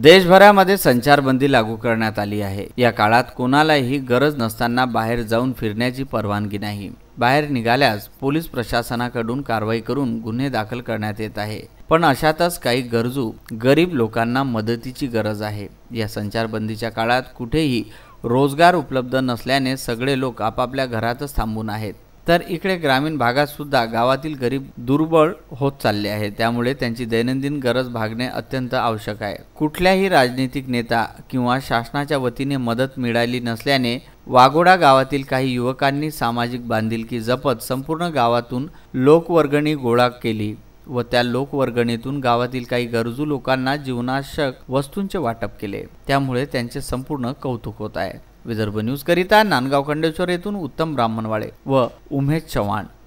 देशभरामध्ये संचारबंदी लागू करण्यात आली आहे या काळात कोणालाही गरज नसताना बाहेर जाऊन फिरण्याची परवानगी नाही बाहेर निघाल्यास पोलीस प्रशासनाकडून कारवाई करून गुन्हे दाखल करण्यात येत आहे पण अशातच काही गरजू गरीब लोकांना मदतीची गरज आहे या संचारबंदीच्या काळात कुठेही रोजगार उपलब्ध नसल्याने सगळे लोक आपापल्या घरातच थांबून आहेत तर इकडे ग्रामीण भागातसुद्धा गावातील गरीब दुर्बळ होत चालले आहे त्यामुळे त्यांची दैनंदिन गरज भागणे अत्यंत आवश्यक आहे कुठल्याही राजनीतिक नेता किंवा शासनाच्या वतीने मदत मिळाली नसल्याने वाघोडा गावातील काही युवकांनी सामाजिक बांधिलकी जपत संपूर्ण गावातून लोकवर्गणी गोळा केली व त्या लोकवर्गणीतून गावातील काही गरजू लोकांना जीवनाशक वस्तूंचे वाटप केले त्यामुळे त्यांचे संपूर्ण कौतुक होत आहे विदर्भ न्यूज करिता नांदगाव खंडेश्वर येथून उत्तम ब्राह्मणवाडे व उमेश चव्हाण